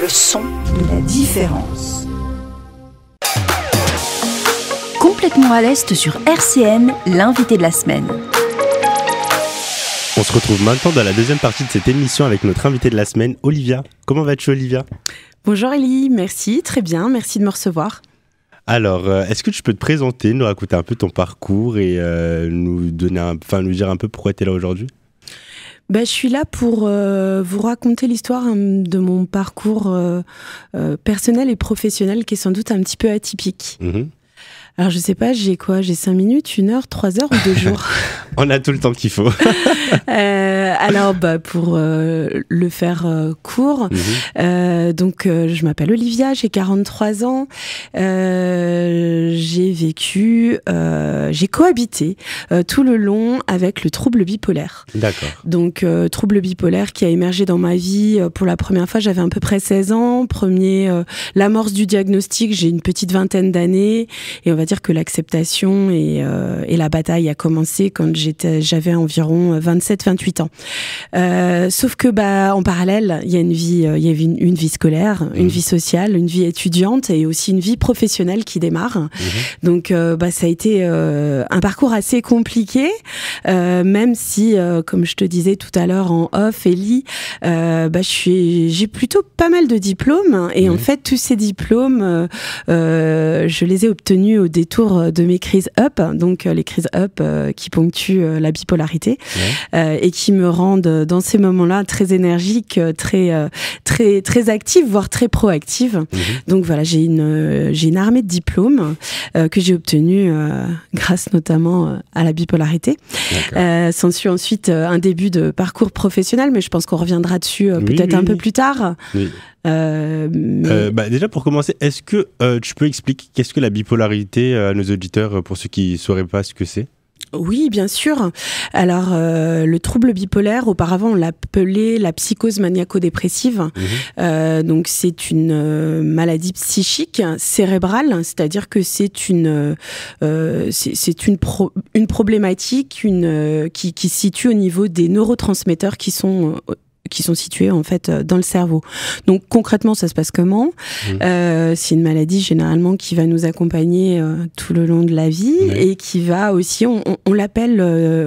Le son de la différence. Complètement à l'Est sur RCN, l'invité de la semaine. On se retrouve maintenant dans la deuxième partie de cette émission avec notre invité de la semaine, Olivia. Comment vas-tu, Olivia Bonjour Ellie, merci, très bien, merci de me recevoir. Alors, euh, est-ce que tu peux te présenter, nous raconter un peu ton parcours et euh, nous, donner enfin, nous dire un peu pourquoi tu es là aujourd'hui bah, je suis là pour euh, vous raconter l'histoire hein, de mon parcours euh, euh, personnel et professionnel qui est sans doute un petit peu atypique. Mm-hmm. Alors je sais pas, j'ai quoi J'ai 5 minutes, 1 heure, 3 heures ou 2 jours On a tout le temps qu'il faut. euh, alors bah, pour euh, le faire euh, court, mhm. euh, donc je m'appelle Olivia, j'ai 43 ans, j'ai vécu, j'ai cohabité tout le long avec le trouble bipolaire. D'accord. Donc trouble bipolaire qui a émergé dans ma vie pour la première fois, j'avais à peu près 16 ans, premier l'amorce du diagnostic, j'ai une petite vingtaine d'années et on dire que l'acceptation euh, et, la bataille a commencé quand j'avais environ 27-28 ans. Euh, sauf que bah en parallèle, il y a une vie, euh, il y a une, vie scolaire, une mhm. vie sociale, une vie étudiante et aussi une vie professionnelle qui démarre. Mhm. Donc bah ça a été un parcours assez compliqué, même si comme je te disais tout à l'heure en off, et bah je suis j'ai plutôt pas mal de diplômes et en mhm. fait tous ces diplômes, je les ai obtenus au tours euh, de mes crises up, donc euh, les crises up euh, qui ponctuent la bipolarité et qui me rendent dans ces moments-là très énergique, très très très active, voire très proactive. Mhm. Donc voilà, j'ai une j'ai une armée de diplômes que j'ai obtenus grâce notamment à la bipolarité. S'en S'ensuit ensuite un début de parcours professionnel, mais je pense qu'on reviendra dessus peut-être un peu plus tard. Euh, euh, bah, déjà pour commencer, est-ce que euh, tu peux expliquer qu'est-ce que la bipolarité à nos auditeurs pour ceux qui ne sauraient pas ce que c'est oui, bien sûr. Alors, euh, le trouble bipolaire, auparavant, on l'appelait la psychose maniaco-dépressive. Mhm. Euh, donc, c'est une maladie psychique cérébrale, c'est-à-dire que c'est une c'est une une problématique une qui qui se situe au niveau des neurotransmetteurs qui sont qui sont situés en fait euh, dans le cerveau. Donc concrètement, ça se passe comment mmh. euh, C'est une maladie généralement qui va nous accompagner euh, tout le long de la vie et qui va aussi, on, l'appelle,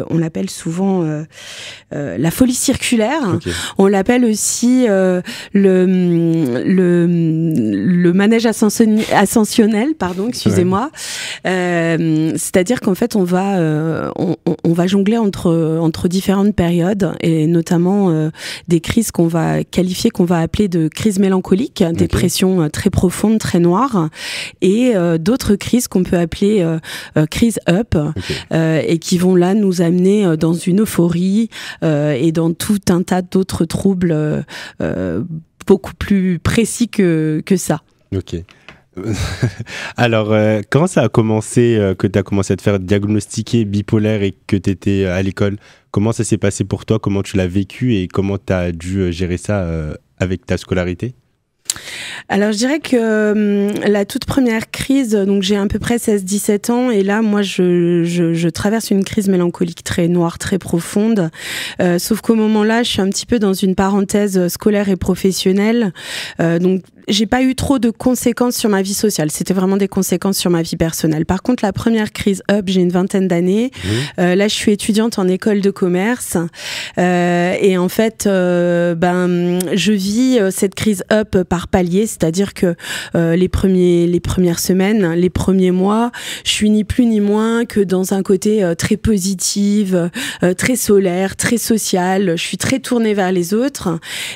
on l'appelle euh, souvent euh, la folie circulaire. On l'appelle aussi le, le, le manège ascensionnel, pardon, excusez-moi. C'est-à-dire qu'en fait, on va on, on, va jongler entre entre différentes périodes et notamment des des crises qu'on va qualifier, qu'on va appeler de crises mélancoliques, des pressions euh, très profonde, très noire, et euh, d'autres crises qu'on peut appeler euh, crises up, et qui vont là nous amener dans une euphorie et dans tout un tas d'autres troubles beaucoup plus précis que, que ça. Ok. Euh, alors, quand euh, ça a commencé, euh, que tu as commencé à te faire diagnostiquer bipolaire et que tu étais à l'école, comment ça s'est passé pour toi Comment tu l'as vécu et comment tu as dû gérer ça avec ta scolarité alors je dirais que hum, la toute première crise, donc j'ai à peu près 16-17 ans et là moi je, traverse une crise mélancolique très noire, très profonde. sauf qu'au moment là je suis un petit peu dans une parenthèse scolaire et professionnelle. donc j'ai pas eu trop de conséquences sur ma vie sociale. C'était vraiment des conséquences sur ma vie personnelle. Par contre, la première crise up, j'ai une vingtaine d'années. Mmh. Euh, là, je suis étudiante en école de commerce. Euh, et en fait, euh, ben, je vis euh, cette crise up par palier, c'est-à-dire que les, premiers, les premières semaines, les premiers mois, je suis ni plus ni moins que dans un côté très positive, très solaire, très social, Je suis très tournée vers les autres.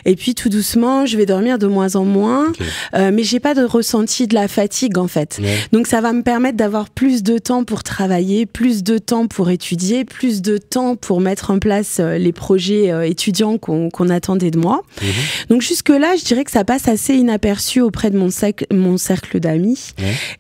Et puis, tout doucement, je vais dormir de moins en moins euh, mais j'ai pas de ressenti de la fatigue en fait. Donc ça va me permettre d'avoir plus de temps pour travailler, plus de temps pour étudier, plus de temps pour mettre en place euh, les projets euh, étudiants qu'on attendait de moi. Mhm. Donc jusque là, je dirais que ça passe assez inaperçu auprès de mon, cercle, mon cercle d'amis.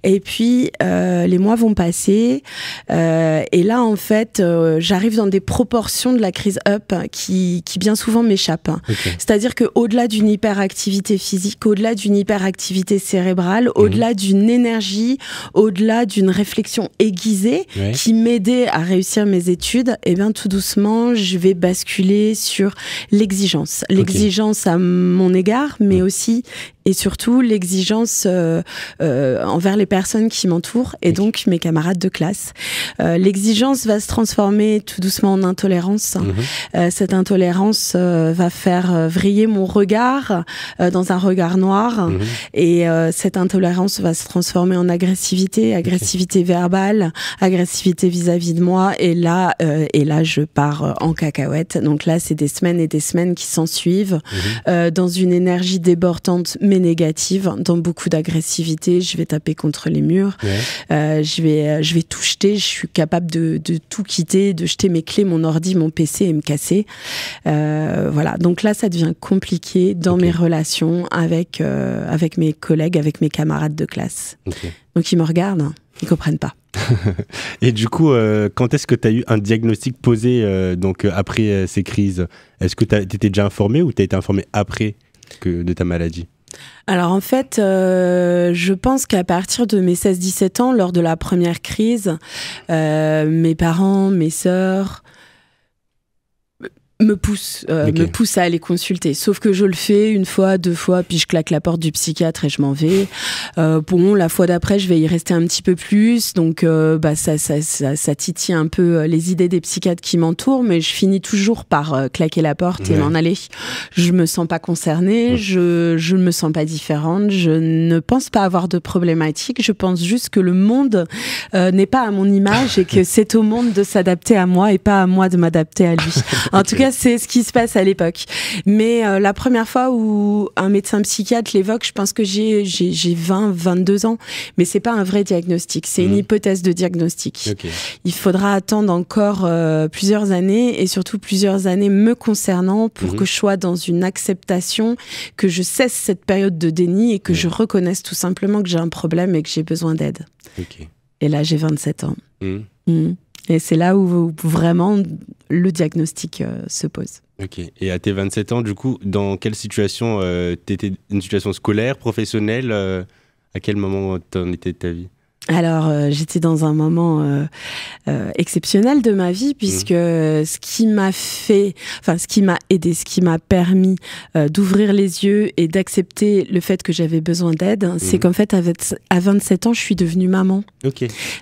Et puis euh, les mois vont passer et là en fait, j'arrive dans des proportions de la crise up qui, qui bien souvent m'échappent. C'est-à-dire que au-delà d'une hyperactivité physique, au-delà d'une une hyperactivité cérébrale, mhm. au-delà d'une énergie, au-delà d'une réflexion aiguisée qui m'aidait à réussir mes études, et eh bien tout doucement, je vais basculer sur l'exigence. L'exigence à mon égard, mais aussi et surtout l'exigence euh, euh, envers les personnes qui m'entourent et donc mes camarades de classe. Euh, l'exigence va se transformer tout doucement en intolérance. Mhm. Euh, cette intolérance va faire vriller mon regard dans un regard noir mhm. et cette intolérance va se transformer en agressivité, agressivité verbale, agressivité vis-à-vis de moi et là et là je pars en cacahuète. Donc là c'est des semaines et des semaines qui s'en mhm. dans une énergie débordante mais négative, hein, dans beaucoup d'agressivité. Je vais taper contre les murs, euh, je, vais, euh, je vais tout jeter. Je suis capable de, tout quitter, de jeter mes clés, mon ordi, mon PC et me casser. Euh, voilà. Donc là, ça devient compliqué dans mes relations avec, avec mes collègues, avec mes camarades de classe. Donc ils me regardent, ils comprennent pas. et du coup, quand est-ce que tu as eu un diagnostic posé donc après ces crises Est-ce que tu étais déjà informé ou tu as été informé après que de ta maladie alors en fait, euh, je pense qu'à partir de mes 16-17 ans, lors de la première crise, euh, mes parents, mes sœurs, me pousse, euh, me pousse à aller consulter. Sauf que je le fais une fois, deux fois, puis je claque la porte du psychiatre et je m'en vais. Euh, bon, la fois d'après, je vais y rester un petit peu plus, donc euh, bah, ça, ça, ça, titille un peu euh, les idées des psychiatres qui m'entourent, mais je finis toujours par claquer la porte et m'en aller. Je me sens pas concernée, je je me sens pas différente, je ne pense pas avoir de problématique, je pense juste que le monde n'est pas à mon image et que c'est au monde de s'adapter à moi et pas à moi de m'adapter à lui. En tout cas c'est ce qui se passe à l'époque. Mais euh, la première fois où un médecin psychiatre l'évoque, je pense que j'ai 20, 22 ans. Mais c'est pas un vrai diagnostic, c'est une mmh. hypothèse de diagnostic. Il faudra attendre encore euh, plusieurs années et surtout plusieurs années me concernant pour mmh. que je sois dans une acceptation, que je cesse cette période de déni et que mmh. je reconnaisse tout simplement que j'ai un problème et que j'ai besoin d'aide. Et là, j'ai 27 ans. Et c'est là où vraiment le diagnostic euh, se pose. Ok. Et à tes 27 ans, du coup, dans quelle situation euh, t'étais Une situation scolaire, professionnelle euh, À quel moment t'en étais de ta vie alors, euh, j'étais dans un moment euh, euh, exceptionnel de ma vie puisque mmh. ce qui m'a fait, enfin ce qui m'a aidé, ce qui m'a permis d'ouvrir les yeux et d'accepter le fait que j'avais besoin d'aide, hein, c'est mmh. qu'en fait à 27 ans, je suis devenue maman.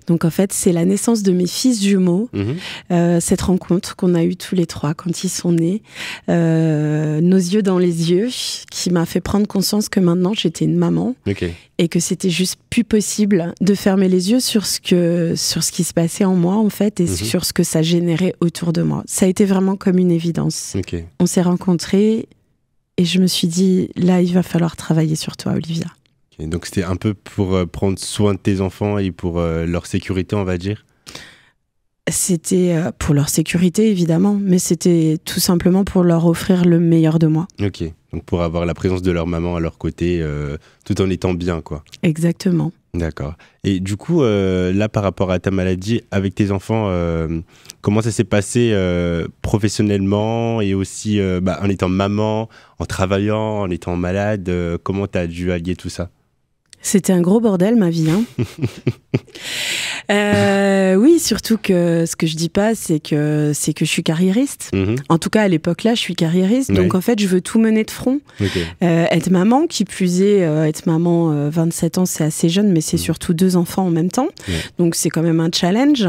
Donc en fait, c'est la naissance de mes fils jumeaux, mmh. cette rencontre qu'on a eue tous les trois quand ils sont nés, nos yeux dans les yeux, qui m'a fait prendre conscience que maintenant j'étais une maman et que c'était juste plus possible de faire fermer les yeux sur ce que sur ce qui se passait en moi en fait et mhm. sur ce que ça générait autour de moi. Ça a été vraiment comme une évidence. On s'est rencontrés et je me suis dit là il va falloir travailler sur toi Olivia. donc c'était un peu pour euh, prendre soin de tes enfants et pour euh, leur sécurité on va dire. C'était euh, pour leur sécurité évidemment, mais c'était tout simplement pour leur offrir le meilleur de moi. Ok, donc pour avoir la présence de leur maman à leur côté tout en étant bien quoi. Exactement. D'accord. Et du coup, euh, là, par rapport à ta maladie, avec tes enfants, euh, comment ça s'est passé euh, professionnellement et aussi bah, en étant maman, en travaillant, en étant malade Comment tu as dû allier tout ça C'était un gros bordel, ma vie. Hein. Euh, oui, surtout que ce que je dis pas, c'est que c'est que je suis carriériste. Mhm. En tout cas, à l'époque là, je suis carriériste. Donc en fait, je veux tout mener de front. Euh, être maman, qui plus est, euh, être maman 27 euh, ans, c'est assez jeune, mais c'est mhm. surtout deux enfants en même temps. Donc c'est quand même un challenge.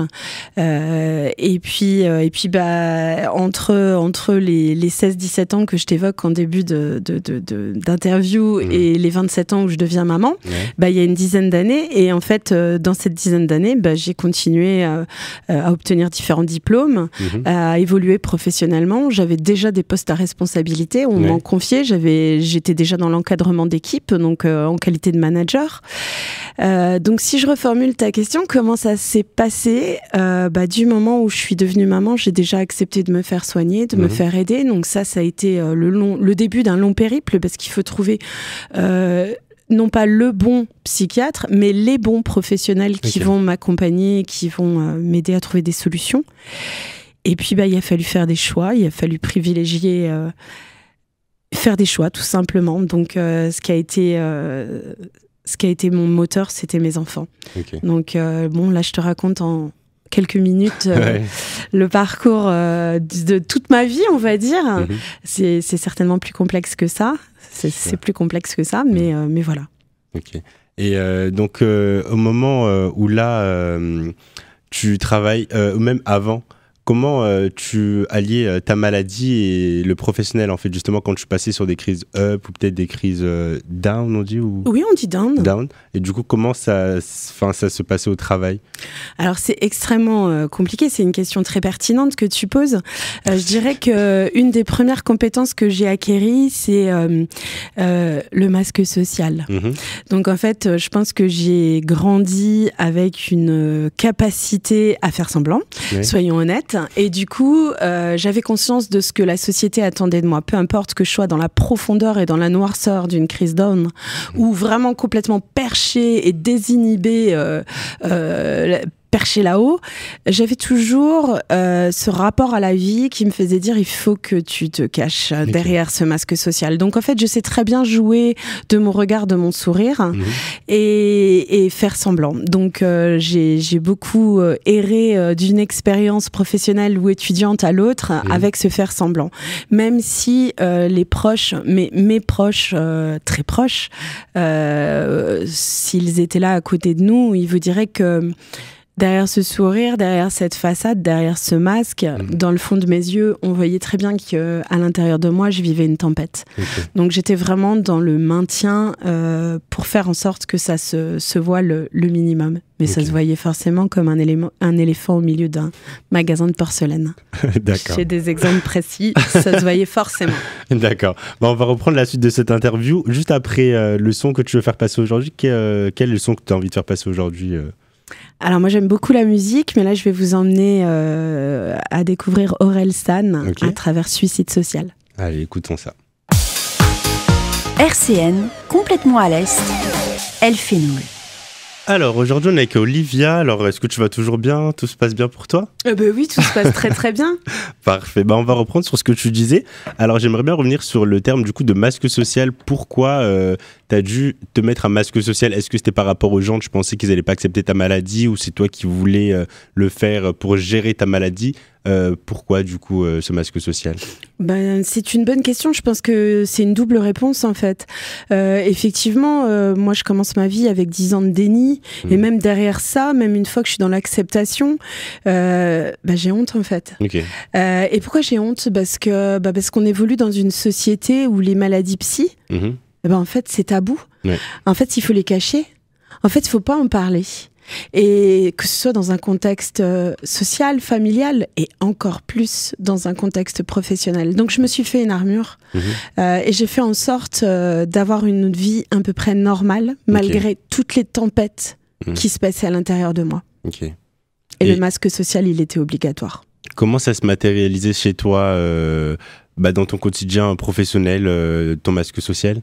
Euh, et puis et puis bah entre entre les, les 16-17 ans que je t'évoque en début de, d'interview mhm. et les 27 ans où je deviens maman, bah il y a une dizaine d'années. Et en fait, dans cette dizaine d'années, bah, bah, j'ai continué euh, euh, à, obtenir différents diplômes, mhm. à évoluer professionnellement. J'avais déjà des postes à responsabilité, on m'en confiait. J'avais, j'étais déjà dans l'encadrement d'équipe, donc euh, en qualité de manager. donc si je reformule ta question, comment ça s'est passé bah, Du moment où je suis devenue maman, j'ai déjà accepté de me faire soigner, de me mhm. faire aider. Donc ça, ça a été le, long, le début d'un long périple parce qu'il faut trouver non pas le bon psychiatre, mais les bons professionnels qui vont m'accompagner, qui vont euh, m'aider à trouver des solutions. Et puis, bah, il a fallu faire des choix, il a fallu privilégier, euh, faire des choix, tout simplement. Donc, euh, ce qui a été... ce qui a été mon moteur, c'était mes enfants. Donc, bon, là, je te raconte en, quelques minutes euh, le parcours euh, de toute ma vie, on va dire. Mhm. C'est certainement plus complexe que ça. C'est plus complexe que ça, mais, mhm. euh, mais voilà. Ok. Et donc, au moment où là, tu travailles, même avant, Comment euh, tu alliais euh, ta maladie et le professionnel, en fait, justement, quand tu passais sur des crises up ou peut-être des crises euh, down, on dit Oui, on dit down. Et du coup, comment ça, ça se passait au travail Alors, c'est extrêmement compliqué. C'est une question très pertinente que tu poses. je dirais que qu'une des premières compétences que j'ai acquéries, c'est le masque social. Mm-hmm. Donc, en fait, je pense que j'ai grandi avec une capacité à faire semblant, soyons honnêtes et du coup, euh, j'avais conscience de ce que la société attendait de moi. Peu importe que je sois dans la profondeur et dans la noirceur d'une crise d'homme, ou vraiment complètement perché et désinhibé, euh, euh, perché là-haut, j'avais toujours euh, ce rapport à la vie qui me faisait dire il faut que tu te caches derrière ce masque social. Donc en fait, je sais très bien jouer de mon regard, de mon sourire mhm. et, faire semblant. Donc euh, j'ai beaucoup euh, erré d'une expérience professionnelle ou étudiante à l'autre mhm. avec ce faire semblant. Même si les proches, mes proches très proches, s'ils étaient là à côté de nous, ils vous diraient que Derrière ce sourire, derrière cette façade, derrière ce masque, mm. dans le fond de mes yeux, on voyait très bien que à l'intérieur de moi, je vivais une tempête. Donc j'étais vraiment dans le maintien euh, pour faire en sorte que ça se, se voit le, minimum. Mais ça se voyait forcément comme un, élément, un éléphant au milieu d'un magasin de porcelaine. D'accord. J'ai des exemples précis, ça se voyait forcément. D'accord. on va reprendre la suite de cette interview juste après euh, le son que tu veux faire passer aujourd'hui. Euh, quel est le son que tu as envie de faire passer aujourd'hui alors moi j'aime beaucoup la musique, mais là je vais vous emmener euh, à découvrir Aurel San à travers Suicide Social. Allez, écoutons ça. RCN, complètement à l'Est, elle fait Alors aujourd'hui on est avec Olivia, alors est-ce que tu vas toujours bien Tout se passe bien pour toi eh ben Oui, tout se passe très très bien. Parfait, bah, on va reprendre sur ce que tu disais. Alors j'aimerais bien revenir sur le terme du coup de masque social, pourquoi euh, t'as dû te mettre un masque social. Est-ce que c'était par rapport aux gens, tu pensais qu'ils n'allaient pas accepter ta maladie ou c'est toi qui voulais euh, le faire pour gérer ta maladie euh, pourquoi du coup euh, ce masque social ben, C'est une bonne question, je pense que c'est une double réponse en fait. effectivement, moi je commence ma vie avec 10 ans de déni hmm. et même derrière ça, même une fois que je suis dans l'acceptation, ben, j'ai honte en fait. et pourquoi j'ai honte Parce qu'on ben, parce qu'on évolue dans une société où les maladies psy, mm-hmm. Eh ben, en fait, c'est tabou. En fait, il faut les cacher. En fait, il faut pas en parler. Et que ce soit dans un contexte euh, social, familial, et encore plus dans un contexte professionnel. Donc je me suis fait une armure mhm. euh, et j'ai fait en sorte euh, d'avoir une vie à peu près normale, malgré toutes les tempêtes mhm. qui se passaient à l'intérieur de moi. Et, le masque social, il était obligatoire. Comment ça se matérialisait chez toi, bah, dans ton quotidien professionnel, ton masque social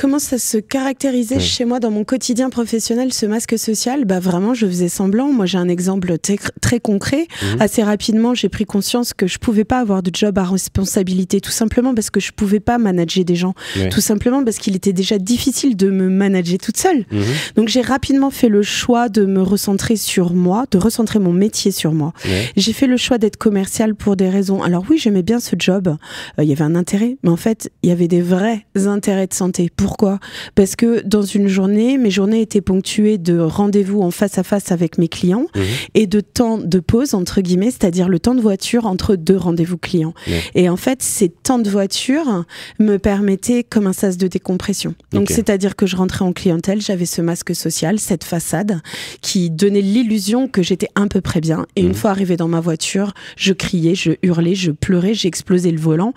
comment ça se caractérisait chez moi dans mon quotidien professionnel ce masque social Bah vraiment, je faisais semblant. Moi, j'ai un exemple très concret. Mhm. Assez rapidement, j'ai pris conscience que je pouvais pas avoir de job à responsabilité, tout simplement parce que je pouvais pas manager des gens, tout simplement parce qu'il était déjà difficile de me manager toute seule. Mhm. Donc j'ai rapidement fait le choix de me recentrer sur moi, de recentrer mon métier sur moi. J'ai fait le choix d'être commercial pour des raisons. Alors oui, j'aimais bien ce job. Euh, il y avait un intérêt, mais en fait, il y avait des vrais intérêts de santé. Pour pourquoi Parce que dans une journée, mes journées étaient ponctuées de rendez-vous en face à face avec mes clients mhm. et de temps de pause, entre guillemets, c'est-à-dire le temps de voiture entre deux rendez-vous clients. Et en fait, ces temps de voiture me permettaient comme un sas de décompression. Donc, c'est-à-dire que je rentrais en clientèle, j'avais ce masque social, cette façade qui donnait l'illusion que j'étais un peu près bien. Et une mhm. fois arrivé dans ma voiture, je criais, je hurlais, je pleurais, j'explosais le volant.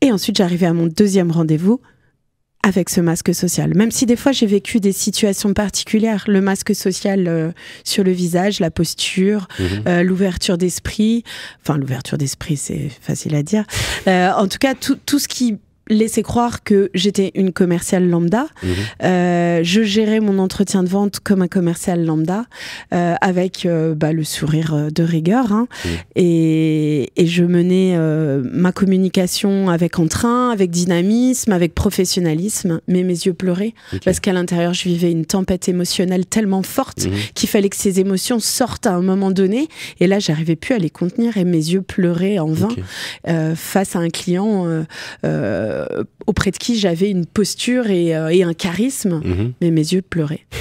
Et ensuite, j'arrivais à mon deuxième rendez-vous avec ce masque social. Même si des fois j'ai vécu des situations particulières, le masque social euh, sur le visage, la posture, mhm. euh, l'ouverture d'esprit, enfin l'ouverture d'esprit c'est facile à dire, euh, en tout cas tout, tout ce qui laisser croire que j'étais une commerciale lambda. Mhm. Euh, je gérais mon entretien de vente comme un commercial lambda, euh, avec euh, bah, le sourire euh, de rigueur. Hein. Mhm. Et, et, je menais euh, ma communication avec entrain, avec dynamisme, avec professionnalisme, mais mes yeux pleuraient parce qu'à l'intérieur, je vivais une tempête émotionnelle tellement forte mhm. qu'il fallait que ces émotions sortent à un moment donné. Et là, j'arrivais plus à les contenir et mes yeux pleuraient en vain face à un client euh, auprès de qui j'avais une posture et, euh, un charisme, mhm. mais mes yeux pleuraient.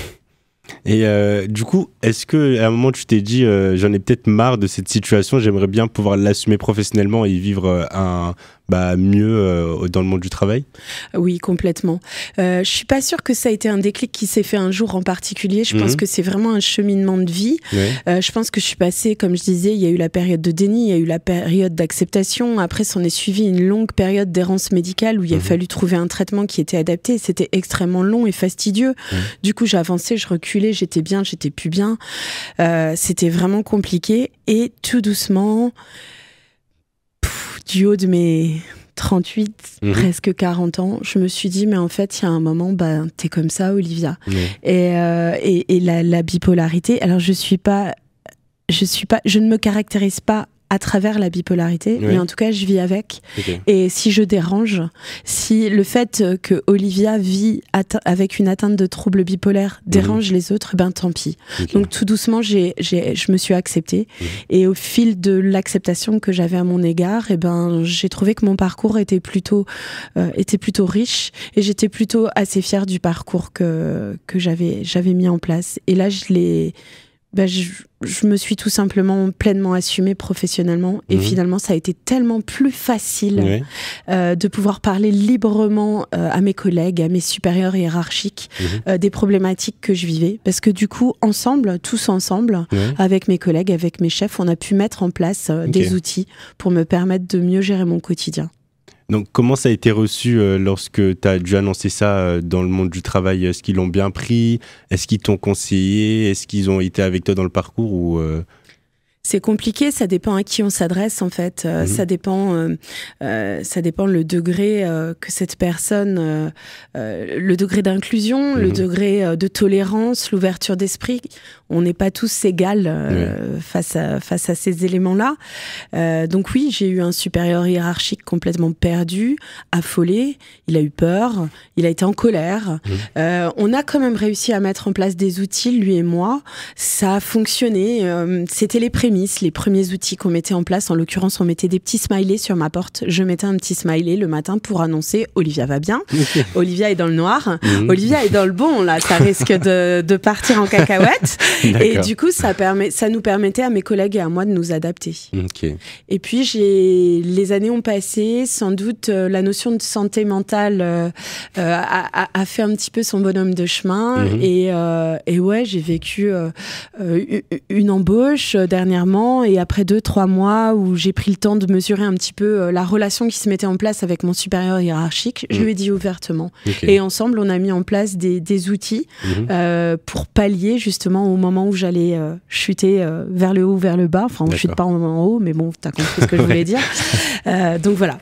Et euh, du coup, est-ce que à un moment tu t'es dit j'en ai peut-être marre de cette situation, j'aimerais bien pouvoir l'assumer professionnellement et vivre un, bah, mieux euh, dans le monde du travail Oui, complètement. Euh, je suis pas sûre que ça a été un déclic qui s'est fait un jour en particulier. Je pense mhm. que c'est vraiment un cheminement de vie. Euh, je pense que je suis passée, comme je disais, il y a eu la période de déni, il y a eu la période d'acceptation. Après, s'en est suivi une longue période d'errance médicale où il a mhm. fallu trouver un traitement qui était adapté. C'était extrêmement long et fastidieux. Du coup, j'avançais, je reculais, j'étais bien, j'étais plus bien. Euh, c'était vraiment compliqué. Et tout doucement, du haut de mes 38, mhm. presque 40 ans, je me suis dit, mais en fait, il y a un moment, bah, t'es comme ça, Olivia. Euh, et, et, la, la bipolarité, alors je suis pas je suis pas, je ne me caractérise pas à travers la bipolarité, mais en tout cas, je vis avec. Et si je dérange, si le fait que Olivia vit avec une atteinte de trouble bipolaire mhm. dérange les autres, ben tant pis. Donc tout doucement, j'ai, je me suis acceptée. Mhm. Et au fil de l'acceptation que j'avais à mon égard, et eh ben, j'ai trouvé que mon parcours était plutôt, euh, était plutôt riche et j'étais plutôt assez fière du parcours que, que j'avais, j'avais mis en place. Et là, je l'ai, bah, je, me suis tout simplement pleinement assumée professionnellement. Et mhm. finalement, ça a été tellement plus facile euh, de pouvoir parler librement euh, à mes collègues, à mes supérieurs hiérarchiques, mhm. euh, des problématiques que je vivais. Parce que du coup, ensemble, tous ensemble, avec mes collègues, avec mes chefs, on a pu mettre en place des outils pour me permettre de mieux gérer mon quotidien. Donc, comment ça a été reçu euh, lorsque tu as dû annoncer ça euh, dans le monde du travail Est-ce qu'ils l'ont bien pris Est-ce qu'ils t'ont conseillé Est-ce qu'ils ont été avec toi dans le parcours ou euh, c'est compliqué. Ça dépend à qui on s'adresse en fait. Euh, mhm. Ça dépend, euh, euh, ça dépend le degré que cette personne, le degré d'inclusion, le mhm. degré de tolérance, l'ouverture d'esprit. On n'est pas tous égales face à face à ces éléments-là. donc oui, j'ai eu un supérieur hiérarchique complètement perdu, affolé. Il a eu peur. Il a été en colère. Mhm. on a quand même réussi à mettre en place des outils, lui et moi. Ça a fonctionné. C'était les prémices les premiers outils qu'on mettait en place. En l'occurrence, on mettait des petits smileys sur ma porte. Je mettais un petit smiley le matin pour annoncer Olivia va bien. Olivia est dans le noir. Mhm. Olivia est dans le bon, là. Ça risque de, partir en cacahuète. et du coup, ça, permet, ça nous permettait à mes collègues et à moi de nous adapter. Et puis, les années ont passé. Sans doute, euh, la notion de santé mentale euh, euh, a, fait un petit peu son bonhomme de chemin. Mhm. Et, et, ouais, j'ai vécu une embauche dernière et après deux, trois mois où j'ai pris le temps de mesurer un petit peu euh, la relation qui se mettait en place avec mon supérieur hiérarchique, je mm. lui ai dit ouvertement. Et ensemble, on a mis en place des, des outils mm-hmm. euh, pour pallier justement au moment où j'allais euh, chuter vers le haut, vers le bas. Enfin, on chute pas en, haut, mais bon, as compris ce que je voulais dire. donc voilà.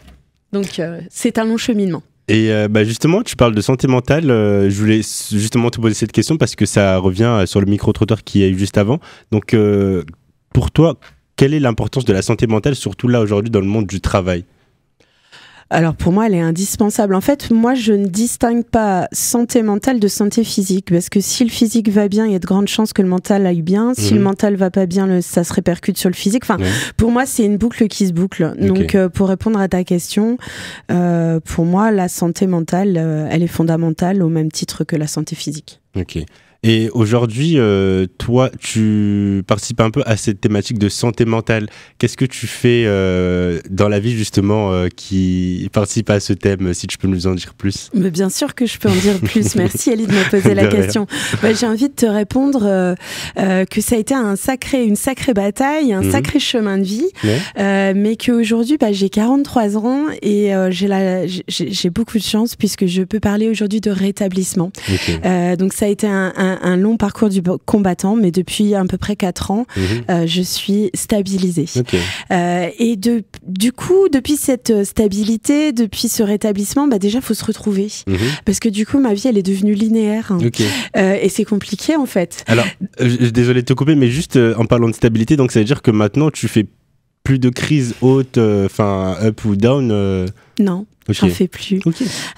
Donc c'est un long cheminement. Et bah justement, tu parles de santé mentale. je voulais justement te poser cette question parce que ça revient sur le micro trotteur qu'il y a eu juste avant. Donc, euh, pour toi, quelle est l'importance de la santé mentale, surtout là aujourd'hui dans le monde du travail alors pour moi, elle est indispensable. En fait, moi, je ne distingue pas santé mentale de santé physique, parce que si le physique va bien, il y a de grandes chances que le mental aille bien. Si le mhm. mental va pas bien, ça se répercute sur le physique. Enfin, pour moi, c'est une boucle qui se boucle. Donc, euh, pour répondre à ta question, euh, pour moi, la santé mentale, euh, elle est fondamentale au même titre que la santé physique. Ok. Et aujourd'hui, euh, toi, tu participes un peu à cette thématique de santé mentale. Qu'est-ce que tu fais euh, dans la vie justement euh, qui participe à ce thème, si tu peux nous en dire plus Mais Bien sûr que je peux en dire plus. Merci Ali de me poser la question. Bah, j'ai envie de te répondre que ça a été un sacré, une sacrée bataille, un mhm. sacré chemin de vie, mais qu'aujourd'hui, bah, j'ai 43 ans et j'ai beaucoup de chance puisque je peux parler aujourd'hui de rétablissement. donc ça a été un un, long parcours du combattant, mais depuis à peu près 4 ans, mhm. euh, je suis stabilisée. Euh, et de, du coup, depuis cette stabilité, depuis ce rétablissement, bah déjà, faut se retrouver. Mhm. Parce que du coup, ma vie, elle est devenue linéaire. Euh, et c'est compliqué, en fait. Alors, désolé de te couper, mais juste en parlant de stabilité, donc ça veut dire que maintenant, tu fais plus de crises hautes enfin, up ou down non. Okay. J'en fais plus.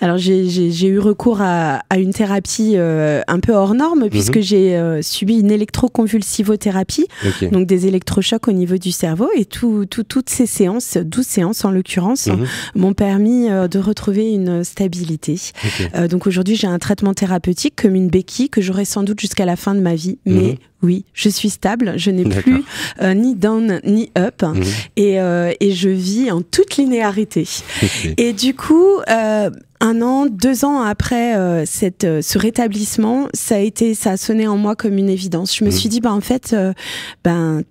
Alors j'ai eu recours à, une thérapie euh, un peu hors norme mhm. puisque j'ai euh, subi une électroconvulsivothérapie, donc des électrochocs au niveau du cerveau et toutes ces séances, 12 séances en l'occurrence, mhm. m'ont permis euh, de retrouver une stabilité. donc aujourd'hui j'ai un traitement thérapeutique comme une béquille que j'aurai sans doute jusqu'à la fin de ma vie, mhm. mais Oui, je suis stable, je n'ai plus ni down ni up et, je vis en toute linéarité. Et du coup, euh, un an, deux ans après euh, cette, euh, ce rétablissement, ça a été, ça a sonné en moi comme une évidence. Je me mhm. suis dit, bah en fait, ben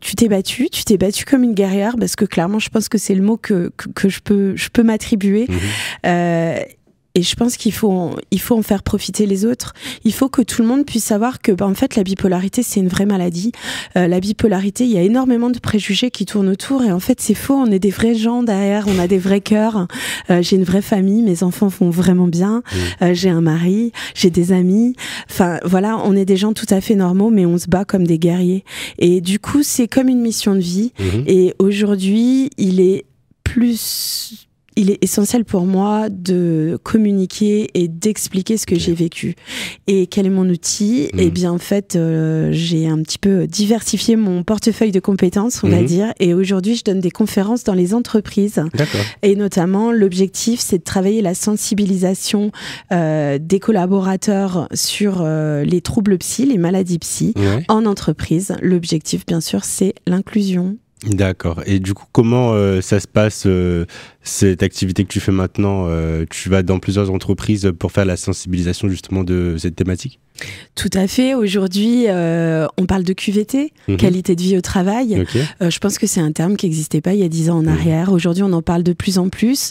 tu t'es battu, tu t'es battu comme une guerrière parce que clairement, je pense que c'est le mot que, que, je peux, je peux m'attribuer. Mhm et je pense qu'il faut, en, il faut en faire profiter les autres. Il faut que tout le monde puisse savoir que, bah, en fait, la bipolarité, c'est une vraie maladie. Euh, la bipolarité, il y a énormément de préjugés qui tournent autour, et en fait, c'est faux. On est des vrais gens derrière, on a des vrais cœurs. Euh, j'ai une vraie famille, mes enfants font vraiment bien. Mmh. Euh, j'ai un mari, j'ai des amis. Enfin, voilà, on est des gens tout à fait normaux, mais on se bat comme des guerriers. Et du coup, c'est comme une mission de vie. Mmh. Et aujourd'hui, il est plus il est essentiel pour moi de communiquer et d'expliquer ce que j'ai vécu. Et quel est mon outil Et Eh mhm. bien, en fait, euh, j'ai un petit peu diversifié mon portefeuille de compétences, on va mhm. dire. Et aujourd'hui, je donne des conférences dans les entreprises. Et notamment, l'objectif, c'est de travailler la sensibilisation euh, des collaborateurs sur euh, les troubles psy, les maladies psy, en entreprise. L'objectif, bien sûr, c'est l'inclusion. D'accord. Et du coup, comment ça se passe cette activité que tu fais maintenant, euh, tu vas dans plusieurs entreprises pour faire la sensibilisation justement de cette thématique tout à fait. Aujourd'hui, euh, on parle de QVT, mhm. qualité de vie au travail. Euh, je pense que c'est un terme qui n'existait pas il y a dix ans en mhm. arrière. Aujourd'hui, on en parle de plus en plus.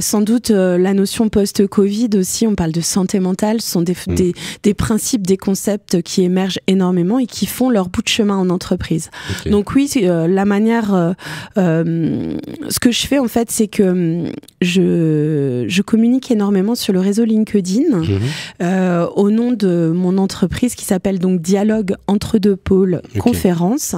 sans doute, la notion post-Covid aussi, on parle de santé mentale. Ce sont mhm. des, principes, des concepts qui émergent énormément et qui font leur bout de chemin en entreprise. Donc oui, la manière, ce que je fais en fait, c'est que Hum, je, communique énormément sur le réseau LinkedIn mhm. euh, au nom de mon entreprise qui s'appelle donc Dialogue entre deux pôles conférence.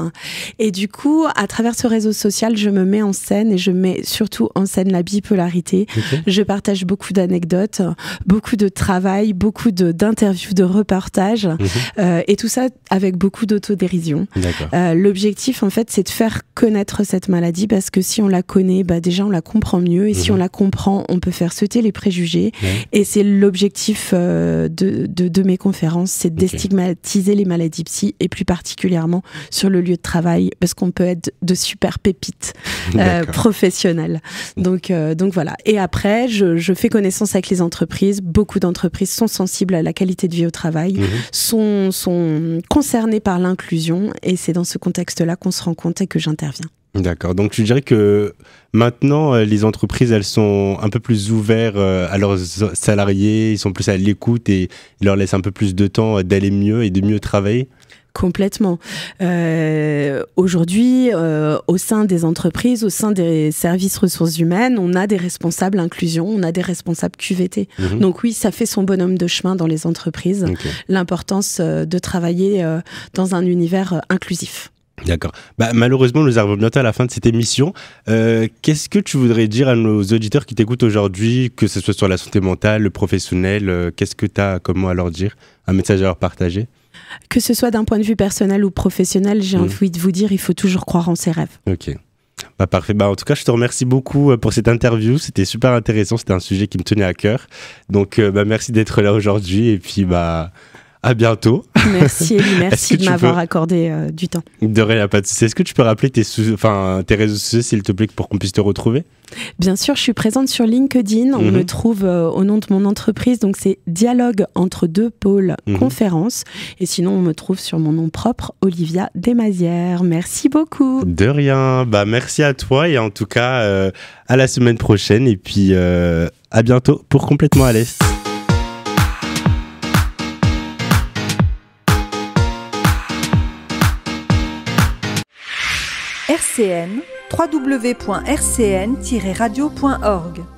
Et du coup, à travers ce réseau social, je me mets en scène et je mets surtout en scène la bipolarité. Je partage beaucoup d'anecdotes, beaucoup de travail, beaucoup d'interviews, de, reportages mhm. euh, et tout ça avec beaucoup d'autodérision. Euh, l'objectif, en fait, c'est de faire connaître cette maladie parce que si on la connaît, bah, déjà on la comprend mieux. Et si mhm. on la comprend, on peut faire sauter les préjugés. Et c'est l'objectif euh, de, de, mes conférences, c'est de déstigmatiser les maladies psy et plus particulièrement sur le lieu de travail, parce qu'on peut être de super pépites euh, professionnelles. Donc, euh, donc voilà. Et après, je, je, fais connaissance avec les entreprises. Beaucoup d'entreprises sont sensibles à la qualité de vie au travail, mhm. sont, sont concernées par l'inclusion. Et c'est dans ce contexte-là qu'on se rend compte et que j'interviens. D'accord. Donc tu dirais que maintenant euh, les entreprises elles sont un peu plus ouvertes euh, à leurs salariés, ils sont plus à l'écoute et ils leur laissent un peu plus de temps euh, d'aller mieux et de mieux travailler. Complètement. Aujourd'hui, au sein des entreprises, au sein des services ressources humaines, on a des responsables inclusion, on a des responsables QVT. Mhm. Donc oui, ça fait son bonhomme de chemin dans les entreprises, l'importance de travailler dans un univers inclusif. D'accord. Bah, malheureusement, nous arrivons bientôt à la fin de cette émission. Euh, qu'est-ce que tu voudrais dire à nos auditeurs qui t'écoutent aujourd'hui, que ce soit sur la santé mentale, le professionnel euh, Qu'est-ce que tu as comment à leur dire Un message à leur partager Que ce soit d'un point de vue personnel ou professionnel, j'ai mm. envie de vous dire, il faut toujours croire en ses rêves. Ok. Bah parfait. Bah en tout cas, je te remercie beaucoup euh, pour cette interview. C'était super intéressant. C'était un sujet qui me tenait à cœur. Donc, bah, merci d'être là aujourd'hui. Et puis, bah, à bientôt. Merci Elie, merci de m'avoir accordé euh, du temps. De rien, pas de Est-ce que tu peux rappeler tes, enfin, tes réseaux sociaux, s'il te plaît, pour qu'on puisse te retrouver Bien sûr, je suis présente sur LinkedIn. On mhm. me trouve euh, au nom de mon entreprise. Donc, c'est Dialogue entre deux pôles mhm. conférence. Et sinon, on me trouve sur mon nom propre, Olivia Desmazières. Merci beaucoup. De rien. Bah, merci à toi. Et en tout cas, euh, à la semaine prochaine. Et puis, à bientôt pour Complètement à l'Est. RCN www.rcn-radio.org